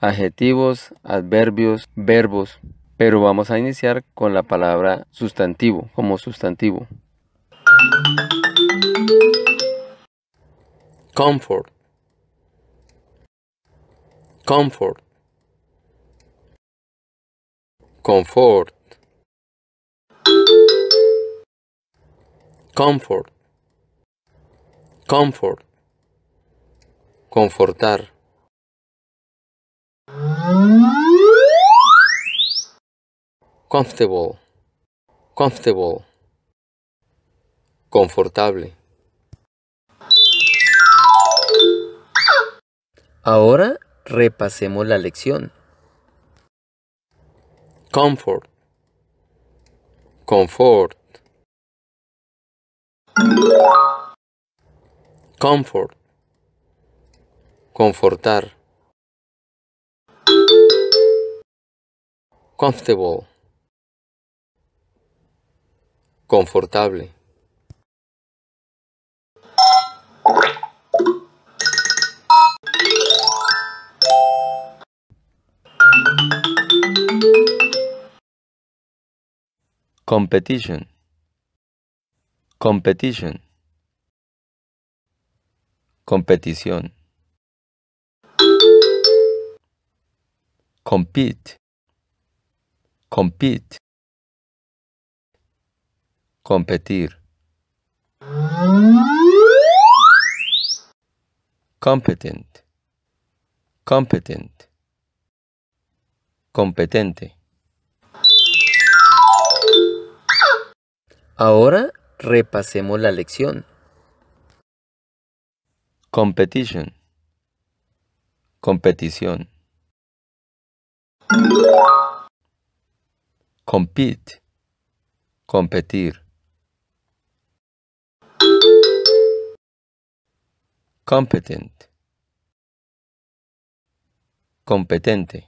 adjetivos, adverbios, verbos, pero vamos a iniciar con la palabra sustantivo, como sustantivo. Comfort. Comfort. Comfort. Comfort. Comfort. Confortar. comfortable, comfortable, confortable. Ahora repasemos la lección. Comfort, comfort, comfort, confortar. comfortable confortable. Competition. Competition. Competición. Compete. Compete. Competir. Competent. Competent. Competente. Ahora repasemos la lección. Competition. Competición. Compete. Competir. competent, competente.